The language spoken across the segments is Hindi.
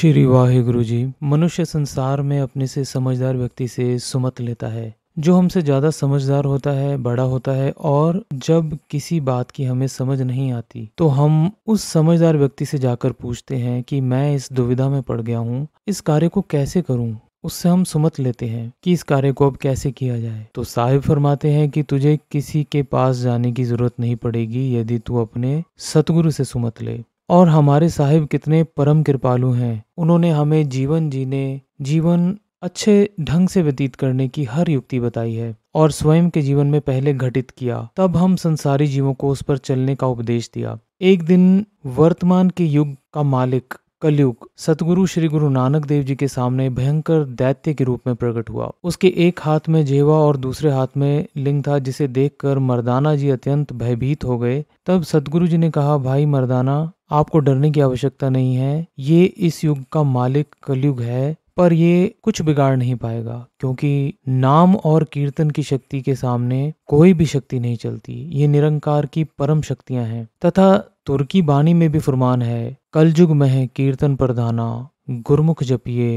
श्री वाहे गुरु जी मनुष्य संसार में अपने से समझदार व्यक्ति से सुमत लेता है जो हमसे ज़्यादा समझदार होता है बड़ा होता है और जब किसी बात की हमें समझ नहीं आती तो हम उस समझदार व्यक्ति से जाकर पूछते हैं कि मैं इस दुविधा में पड़ गया हूँ इस कार्य को कैसे करूँ उससे हम सुमत लेते हैं कि इस कार्य को अब कैसे किया जाए तो साहिब फरमाते हैं कि तुझे किसी के पास जाने की जरूरत नहीं पड़ेगी यदि तू अपने सतगुरु से सुमत ले और हमारे साहिब कितने परम कृपालु हैं उन्होंने हमें जीवन जीने जीवन अच्छे ढंग से व्यतीत करने की हर युक्ति बताई है और स्वयं के जीवन में पहले घटित किया तब हम संसारी जीवों को उस पर चलने का उपदेश दिया एक दिन वर्तमान के युग का मालिक कलयुग सतगुरु श्री गुरु नानक देव जी के सामने भयंकर दैत्य के रूप में प्रकट हुआ उसके एक हाथ में जेवा और दूसरे हाथ में लिंग था जिसे देखकर मर्दाना जी अत्यंत भयभीत हो गए तब सतगुरु जी ने कहा भाई मर्दाना आपको डरने की आवश्यकता नहीं है ये इस युग का मालिक कलयुग है पर ये कुछ बिगाड़ नहीं पाएगा क्योंकि नाम और कीर्तन की शक्ति के सामने कोई भी शक्ति नहीं चलती ये निरंकार की परम शक्तियां हैं तथा तुर्की बाणी में भी फुरमान है कल जुग में कीर्तन प्रधाना गुरमुख जपिए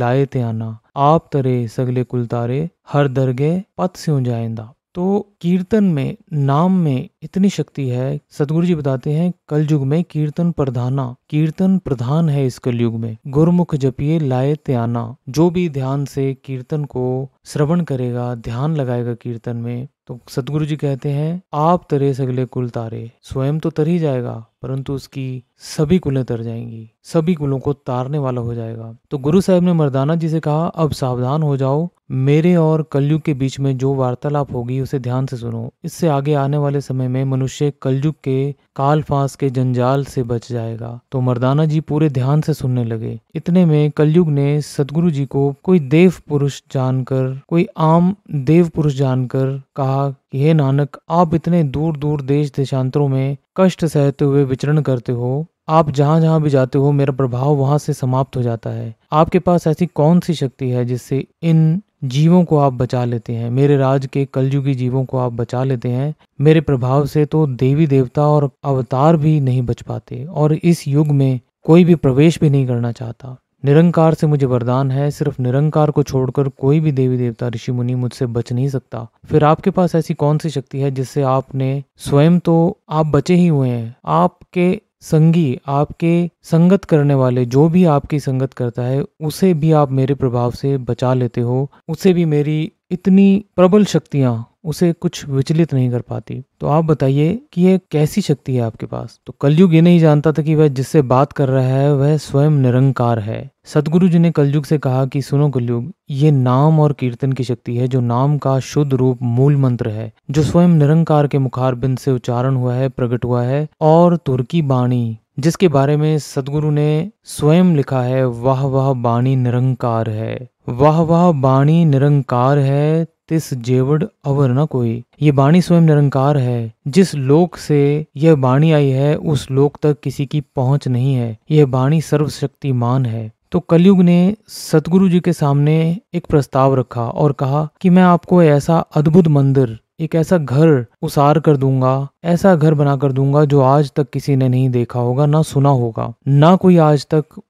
लाए ते आना आप तरे सगले कुल तारे हर दरगे पथ से जाइंदा तो कीर्तन में नाम में इतनी शक्ति है सदगुरु जी बताते हैं कल युग में कीर्तन प्रधाना कीर्तन प्रधान है इस कल युग में गुरुमुख जपिए लाए त्याना जो भी ध्यान से कीर्तन को श्रवण करेगा ध्यान लगाएगा कीर्तन में तो सतगुरु जी कहते हैं आप तरे सगले कुल तारे स्वयं तो तर ही जाएगा परंतु उसकी सभी कुलें तर जाएंगी सभी कुलों को तारने वाला हो जाएगा तो गुरु साहब ने मर्दाना जी से कहा अब सावधान हो जाओ मेरे और कलयुग के बीच में जो वार्तालाप होगी उसे ध्यान से सुनो इससे आगे आने वाले समय में मनुष्य कलयुग के काल फांस के जंजाल से बच जाएगा तो मर्दाना जी पूरे ध्यान से सुनने लगे इतने में कलयुग ने सतगुरु जी को कोई देव पुरुष जानकर कोई आम देव पुरुष जानकर कहा कहा कि हे नानक आप इतने दूर दूर देश देशांतरों में कष्ट सहते हुए विचरण करते हो आप जहाँ जहाँ भी जाते हो मेरा प्रभाव वहाँ से समाप्त हो जाता है आपके पास ऐसी कौन सी शक्ति है जिससे इन जीवों को आप बचा लेते हैं मेरे राज के कलयुगी जीवों को आप बचा लेते हैं मेरे प्रभाव से तो देवी देवता और अवतार भी नहीं बच पाते और इस युग में कोई भी प्रवेश भी नहीं करना चाहता निरंकार से मुझे वरदान है सिर्फ निरंकार को छोड़कर कोई भी देवी देवता ऋषि मुनि मुझसे बच नहीं सकता फिर आपके पास ऐसी कौन सी शक्ति है जिससे आपने स्वयं तो आप बचे ही हुए हैं आपके संगी आपके संगत करने वाले जो भी आपकी संगत करता है उसे भी आप मेरे प्रभाव से बचा लेते हो उसे भी मेरी इतनी प्रबल शक्तियां उसे कुछ विचलित नहीं कर पाती तो आप बताइए कि यह कैसी शक्ति है आपके पास तो कलयुग ये नहीं जानता था कि वह जिससे बात कर रहा है वह स्वयं निरंकार है सदगुरु जी ने कलयुग से कहा कि सुनो कलयुग ये नाम और कीर्तन की शक्ति है जो नाम का शुद्ध रूप मूल मंत्र है जो स्वयं निरंकार के मुखार बिंद से उच्चारण हुआ है प्रकट हुआ है और तुर्की बाणी जिसके बारे में सदगुरु ने स्वयं लिखा है वह वह बाणी निरंकार है वह वह बाणी निरंकार है तिस जेवड अवर न कोई ये बाणी स्वयं निरंकार है जिस लोक से यह बाणी आई है उस लोक तक किसी की पहुंच नहीं है यह बाणी सर्वशक्तिमान है तो कलयुग ने सतगुरु जी के सामने एक प्रस्ताव रखा और कहा कि मैं आपको ऐसा अद्भुत मंदिर एक ऐसा घर उसार कर दूंगा ऐसा घर बना कर दूंगा जो आज तक किसी ने नहीं देखा होगा ना सुना होगा ना कोई आज तक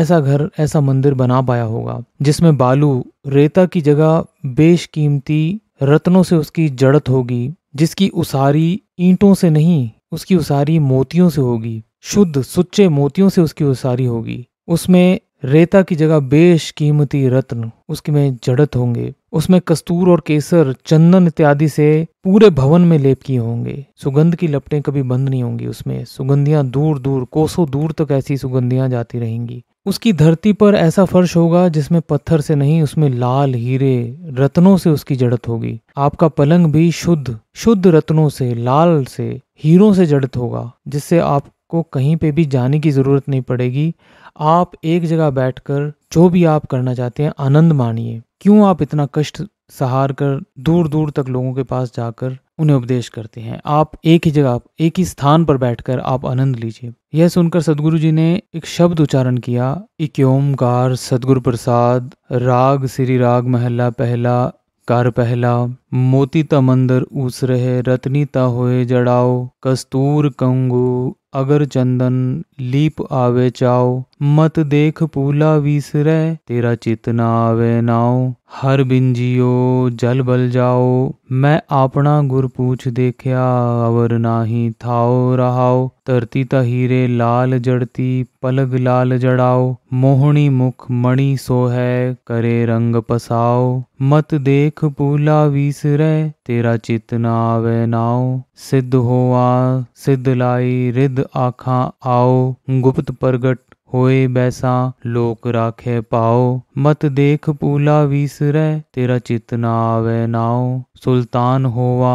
ऐसा घर ऐसा मंदिर बना पाया होगा जिसमें बालू रेता की जगह बेशकीमती रत्नों से उसकी जड़त होगी जिसकी उसारी ईंटों से नहीं उसकी उसारी मोतियों से होगी शुद्ध सुच्चे मोतियों से उसकी उसारी होगी उसमें रेता की जगह बेश कीमती रत्न उसकी में जड़त होंगे उसमें कस्तूर और केसर चंदन इत्यादि से पूरे भवन में लेप किए होंगे सुगंध की लपटें कभी बंद नहीं होंगी उसमें सुगंधियां दूर दूर कोसों दूर तक तो ऐसी सुगंधियां जाती रहेंगी उसकी धरती पर ऐसा फर्श होगा जिसमें पत्थर से नहीं उसमें लाल हीरे रत्नों से उसकी जड़त होगी आपका पलंग भी शुद्ध शुद्ध रत्नों से लाल से हीरों से जड़त होगा जिससे आपको कहीं पे भी जाने की जरूरत नहीं पड़ेगी आप एक जगह बैठकर जो भी आप करना चाहते हैं आनंद मानिए क्यों आप इतना कष्ट सहार कर दूर दूर तक लोगों के पास जाकर उन्हें उपदेश करते हैं आप एक ही जगह एक ही स्थान पर बैठकर आप आनंद लीजिए यह सुनकर सदगुरु जी ने एक शब्द उच्चारण किया इक्योमकार सदगुरु प्रसाद राग श्री राग महला पहला कार पहला मोती तमंदर ऊस रहे रतनी ता होए जड़ाओ कस्तूर कंगू अगर चंदन लीप आवे चाओ मत देख पूला विसरे तेरा चित ना आवे नाओ हर बिंजियो जल बल जाओ मैं आपना गुर पूछ देखया अवर नाही थाओ रहाओ धरती तहीरे हीरे लाल जड़ती पलग लाल जड़ाओ मोहनी मुख मणि सो है करे रंग पसाओ मत देख पूला विसरे तेरा चित आवे नाओ सिद्ध होआ सिद्ध लाई रिद आखा आओ गुप्त प्रगट होए बैसा लोक राखे पाओ मत देख पूला विसर तेरा चित ना आवे नाओ सुल्तान होवा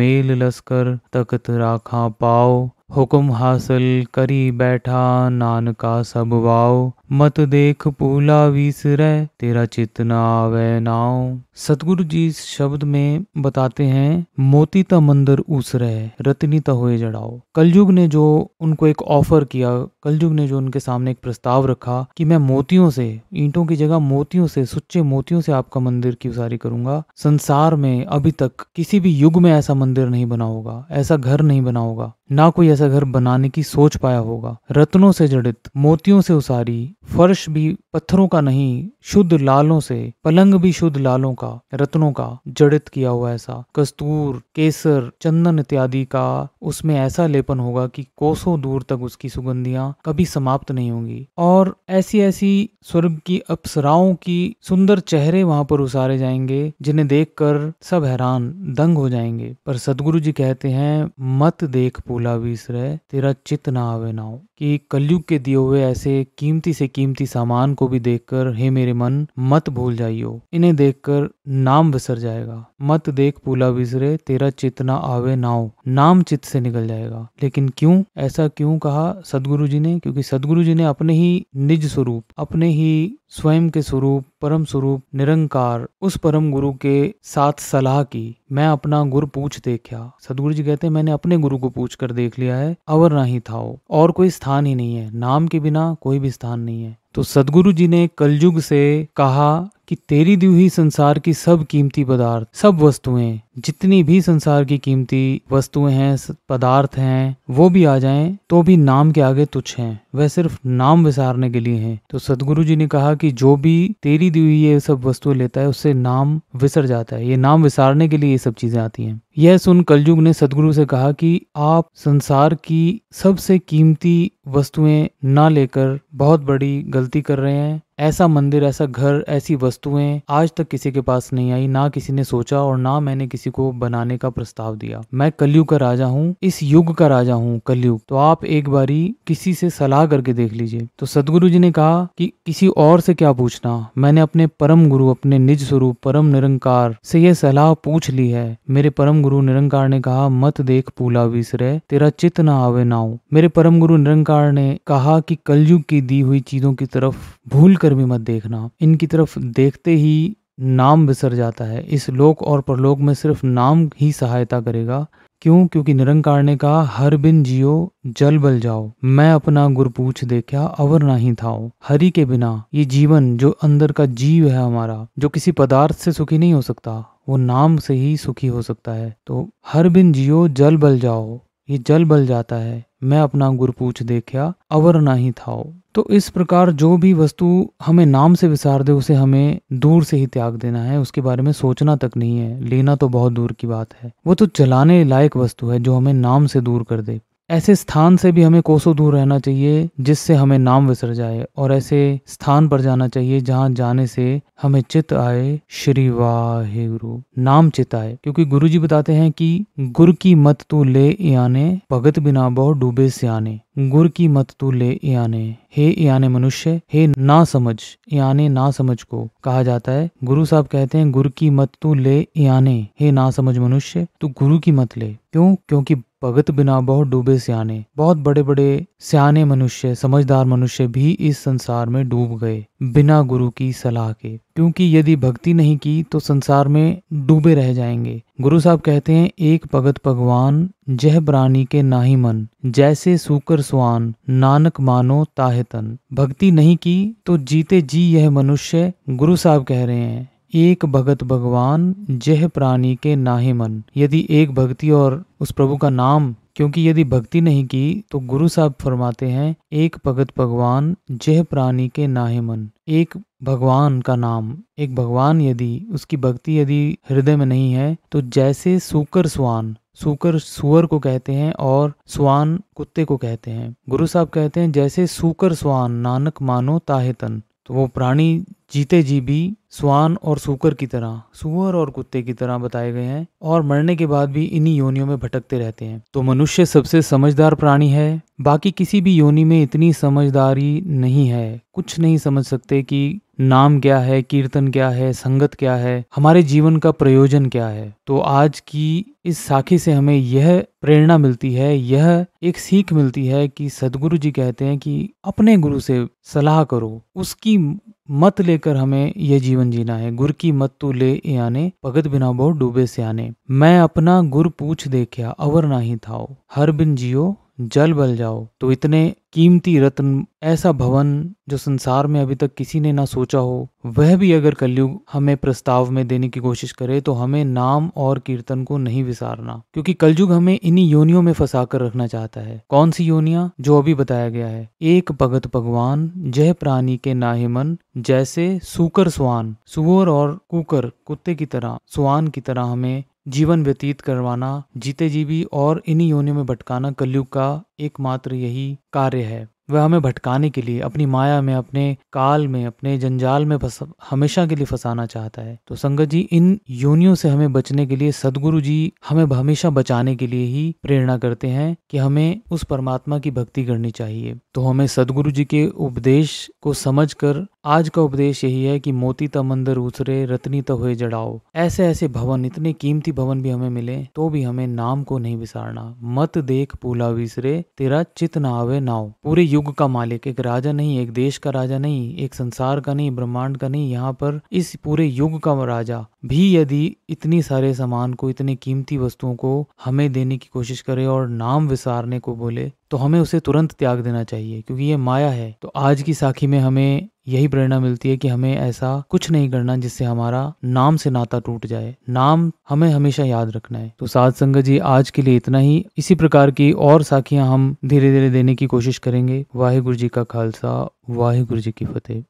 मेल लस्कर तकत राखा पाओ हुक्म हासिल करी बैठा नानका सब वाओ मत देख पूला विसरय तेरा चित न आवे नाव सतगुरु जी इस शब्द में बताते हैं मोती ता मंदिर उसरय रतनी ता हुए जड़ाओ कलयुग ने जो उनको एक ऑफर किया कलयुग ने जो उनके सामने एक प्रस्ताव रखा कि मैं मोतियों से ईंटों की जगह मोतियों से सुच्चे मोतियों से आपका मंदिर की उसारी करूंगा संसार में अभी तक किसी भी युग में ऐसा मंदिर नहीं बना होगा ऐसा घर नहीं बना होगा ना कोई ऐसा घर बनाने की सोच पाया होगा रत्नों से जड़ित मोतियों से उसारी फर्श भी पत्थरों का नहीं शुद्ध लालों से पलंग भी शुद्ध लालों का रत्नों का जड़ित किया हुआ ऐसा कस्तूर केसर चंदन इत्यादि का उसमें ऐसा लेपन होगा कि कोसों दूर तक उसकी सुगंधियां कभी समाप्त नहीं होंगी और ऐसी ऐसी स्वर्ग की अप्सराओं की सुंदर चेहरे वहां पर उसारे जाएंगे जिन्हें देखकर सब हैरान दंग हो जाएंगे पर सदगुरु जी कहते हैं मत देख पूला विसरे तेरा चित ना आवे नाव कि कलयुग के दिए हुए ऐसे कीमती से कीमती सामान को को भी देखकर हे मेरे मन मत भूल जाइयो इन्हें देखकर नाम विसर जाएगा मत देख पूला विसरे तेरा चित ना आवे नाव नाम चित से निकल जाएगा लेकिन क्यों ऐसा क्यों कहा सदगुरु जी ने क्योंकि सदगुरु जी ने अपने ही निज स्वरूप अपने ही स्वयं के स्वरूप परम स्वरूप निरंकार उस परम गुरु के साथ सलाह की मैं अपना गुरु पूछ देखा सदगुरु जी कहते हैं मैंने अपने गुरु को पूछ कर देख लिया है अवर ना ही था और कोई स्थान ही नहीं है नाम के बिना कोई भी स्थान नहीं है तो सदगुरु जी ने कलयुग से कहा कि तेरी दी हुई संसार की सब कीमती पदार्थ सब वस्तुएं जितनी भी संसार की कीमती वस्तुएं हैं पदार्थ हैं वो भी आ जाएं तो भी नाम के आगे तुच्छ हैं वह सिर्फ नाम विसारने के लिए हैं तो सदगुरु जी ने कहा कि जो भी तेरी दी हुई ये सब वस्तुएं लेता है उससे नाम विसर जाता है ये नाम विसारने के लिए ये सब चीजें आती हैं यह सुन कलयुग ने सदगुरु से कहा कि आप संसार की सबसे कीमती वस्तुएं ना लेकर बहुत बड़ी गलती कर रहे हैं ऐसा मंदिर ऐसा घर ऐसी वस्तुएं आज तक किसी के पास नहीं आई ना किसी ने सोचा और ना मैंने किसी को बनाने का प्रस्ताव दिया मैं कलयुग का राजा हूँ इस युग का राजा हूँ कलयुग तो आप एक बारी किसी से सलाह करके देख लीजिए तो सदगुरु जी ने कहा कि किसी और से क्या पूछना मैंने अपने परम गुरु अपने निज स्वरूप परम निरंकार से यह सलाह पूछ ली है मेरे परम गुरु निरंकार ने कहा मत देख पूला विसरे तेरा चित्त ना आवे ना मेरे परम गुरु निरंकार ने कहा कि कलयुग की दी हुई चीजों की तरफ भूल उठकर भी मत देखना इनकी तरफ देखते ही नाम बिसर जाता है इस लोक और परलोक में सिर्फ नाम ही सहायता करेगा क्यों क्योंकि निरंकार ने कहा हर बिन जियो जल बल जाओ मैं अपना गुरपूछ देखा अवर नाही था हरि के बिना ये जीवन जो अंदर का जीव है हमारा जो किसी पदार्थ से सुखी नहीं हो सकता वो नाम से ही सुखी हो सकता है तो हर बिन जियो जल बल जाओ ये जल बल जाता है मैं अपना गुरपूछ देखा अवर ही था तो इस प्रकार जो भी वस्तु हमें नाम से विसार दे उसे हमें दूर से ही त्याग देना है उसके बारे में सोचना तक नहीं है लेना तो बहुत दूर की बात है वो तो चलाने लायक वस्तु है जो हमें नाम से दूर कर दे ऐसे स्थान से भी हमें कोसों दूर रहना चाहिए जिससे हमें नाम विसर जाए और ऐसे स्थान पर जाना चाहिए जहाँ जाने से हमें चित आए श्री वाहे गुरु नाम चित आए क्योंकि गुरु जी बताते हैं कि गुर की मत तू ले याने भगत बिना बहु डूबे सियाने गुर की मत तू ले याने हे याने मनुष्य हे ना समझ याने ना समझ को कहा जाता है गुरु साहब कहते हैं गुर की मत तू ले याने हे ना समझ मनुष्य तू गुरु की मत ले क्यों क्योंकि भगत बिना बहुत डूबे सियाने बहुत बड़े बड़े सियाने मनुष्य समझदार मनुष्य भी इस संसार में डूब गए बिना गुरु की सलाह के क्योंकि यदि भक्ति नहीं की तो संसार में डूबे रह जाएंगे गुरु साहब कहते हैं एक भगत भगवान जह प्राणी के नाही मन जैसे सूकर स्वान नानक मानो ताहे तन भक्ति नहीं की तो जीते जी यह मनुष्य गुरु साहब कह रहे हैं एक भगत भगवान जह प्राणी के नाहे मन यदि एक भक्ति और उस प्रभु का नाम क्योंकि यदि भक्ति नहीं की तो गुरु साहब फरमाते हैं एक भगत भगवान जह प्राणी के नाहे मन एक भगवान का नाम एक भगवान यदि उसकी भक्ति यदि हृदय में नहीं है तो जैसे सूकर स्वान सूकर सुअर को कहते हैं और स्वान कुत्ते को कहते हैं गुरु साहब कहते हैं जैसे सूकर स्वान नानक मानो ताहे तन तो वो प्राणी जीते जी भी स्वान और सूकर की तरह सुअर और कुत्ते की तरह बताए गए हैं और मरने के बाद भी इन्हीं योनियों में भटकते रहते हैं तो मनुष्य सबसे समझदार प्राणी है बाकी किसी भी योनि में इतनी समझदारी नहीं है कुछ नहीं समझ सकते कि नाम क्या है कीर्तन क्या है संगत क्या है हमारे जीवन का प्रयोजन क्या है तो आज की इस साखी से हमें यह प्रेरणा मिलती है यह एक सीख मिलती है कि सदगुरु जी कहते हैं कि अपने गुरु से सलाह करो उसकी मत लेकर हमें यह जीवन जीना है गुर की मत तू तो ले आने भगत बिना बहुत डूबे से आने मैं अपना गुर पूछ देखा अवर नाही था हर बिन जियो जल बल जाओ तो इतने कीमती रत्न ऐसा भवन जो संसार में अभी तक किसी ने ना सोचा हो वह भी अगर कलयुग हमें प्रस्ताव में देने की कोशिश करे तो हमें नाम और कीर्तन को नहीं विसारना क्योंकि कलयुग हमें इन्हीं योनियों में फंसा कर रखना चाहता है कौन सी योनिया जो अभी बताया गया है एक भगत भगवान जय प्राणी के नाहिमन जैसे सुकर स्वान सुअर और कुकर कुत्ते की तरह स्वान की तरह हमें जीवन व्यतीत करवाना जीते जीवी और इन्हीं योनियों में भटकाना कलयुग का एकमात्र यही कार्य है वह हमें भटकाने के लिए अपनी माया में अपने काल में अपने जंजाल में फस हमेशा के लिए फंसाना चाहता है तो संगत जी इन योनियों से हमें बचने के लिए सदगुरु जी हमें हमेशा बचाने के लिए ही प्रेरणा करते हैं कि हमें उस परमात्मा की भक्ति करनी चाहिए तो हमें सदगुरु जी के उपदेश को समझकर आज का उपदेश यही है कि मोती त मंदिर उतरे रत्नी तो हुए जड़ाओ ऐसे ऐसे भवन इतने कीमती भवन भी हमें मिले तो भी हमें नाम को नहीं विसारना मत देख पूला विसरे तेरा चित न आवे नाव पूरे युग का मालिक एक राजा नहीं एक देश का राजा नहीं एक संसार का नहीं ब्रह्मांड का नहीं यहाँ पर इस पूरे युग का राजा भी यदि इतनी सारे सामान को इतने कीमती वस्तुओं को हमें देने की कोशिश करे और नाम विसारने को बोले तो हमें उसे तुरंत त्याग देना चाहिए क्योंकि ये माया है तो आज की साखी में हमें यही प्रेरणा मिलती है कि हमें ऐसा कुछ नहीं करना जिससे हमारा नाम से नाता टूट जाए नाम हमें हमेशा याद रखना है तो साध संगत जी आज के लिए इतना ही इसी प्रकार की और साखियां हम धीरे धीरे देने की कोशिश करेंगे वाहिगुरु जी का खालसा वाहिगुरु जी की फतेह